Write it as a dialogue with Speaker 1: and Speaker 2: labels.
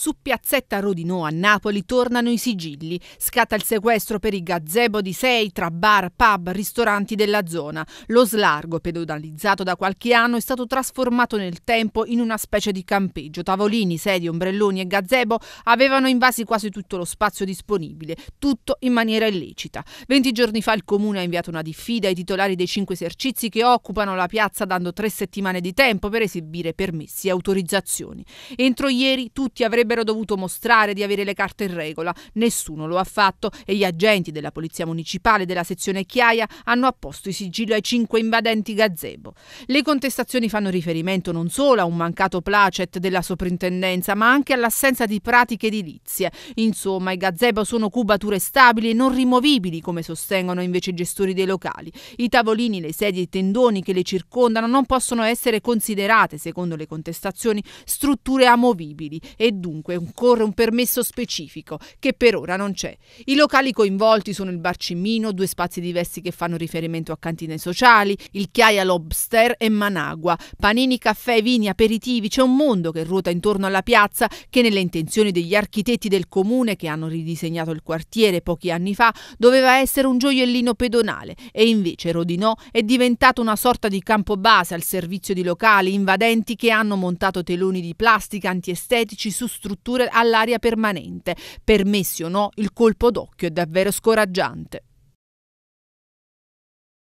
Speaker 1: Su piazzetta Rodinò a Napoli tornano i sigilli. Scatta il sequestro per i gazebo di sei tra bar, pub, ristoranti della zona. Lo slargo, pedonalizzato da qualche anno, è stato trasformato nel tempo in una specie di campeggio. Tavolini, sedie, ombrelloni e gazebo avevano invasi quasi tutto lo spazio disponibile, tutto in maniera illecita. Venti giorni fa il comune ha inviato una diffida ai titolari dei cinque esercizi che occupano la piazza dando tre settimane di tempo per esibire permessi e autorizzazioni. Entro ieri tutti avrebbero avrebbero dovuto mostrare di avere le carte in regola. Nessuno lo ha fatto e gli agenti della Polizia Municipale della sezione Chiaia hanno apposto i sigilli ai cinque invadenti gazebo. Le contestazioni fanno riferimento non solo a un mancato placet della soprintendenza, ma anche all'assenza di pratiche edilizie. Insomma, i gazebo sono cubature stabili e non rimovibili, come sostengono invece i gestori dei locali. I tavolini, le sedie e i tendoni che le circondano non possono essere considerate, secondo le contestazioni, strutture amovibili e dunque dunque occorre un permesso specifico, che per ora non c'è. I locali coinvolti sono il Barcimino, due spazi diversi che fanno riferimento a cantine sociali, il Chiaia Lobster e Managua. Panini, caffè, vini, aperitivi, c'è un mondo che ruota intorno alla piazza che nelle intenzioni degli architetti del comune che hanno ridisegnato il quartiere pochi anni fa doveva essere un gioiellino pedonale e invece Rodinò è diventato una sorta di campo base al servizio di locali invadenti che hanno montato teloni di plastica antiestetici su strutture strutture all'aria permanente. Permessi o no, il colpo d'occhio è davvero scoraggiante.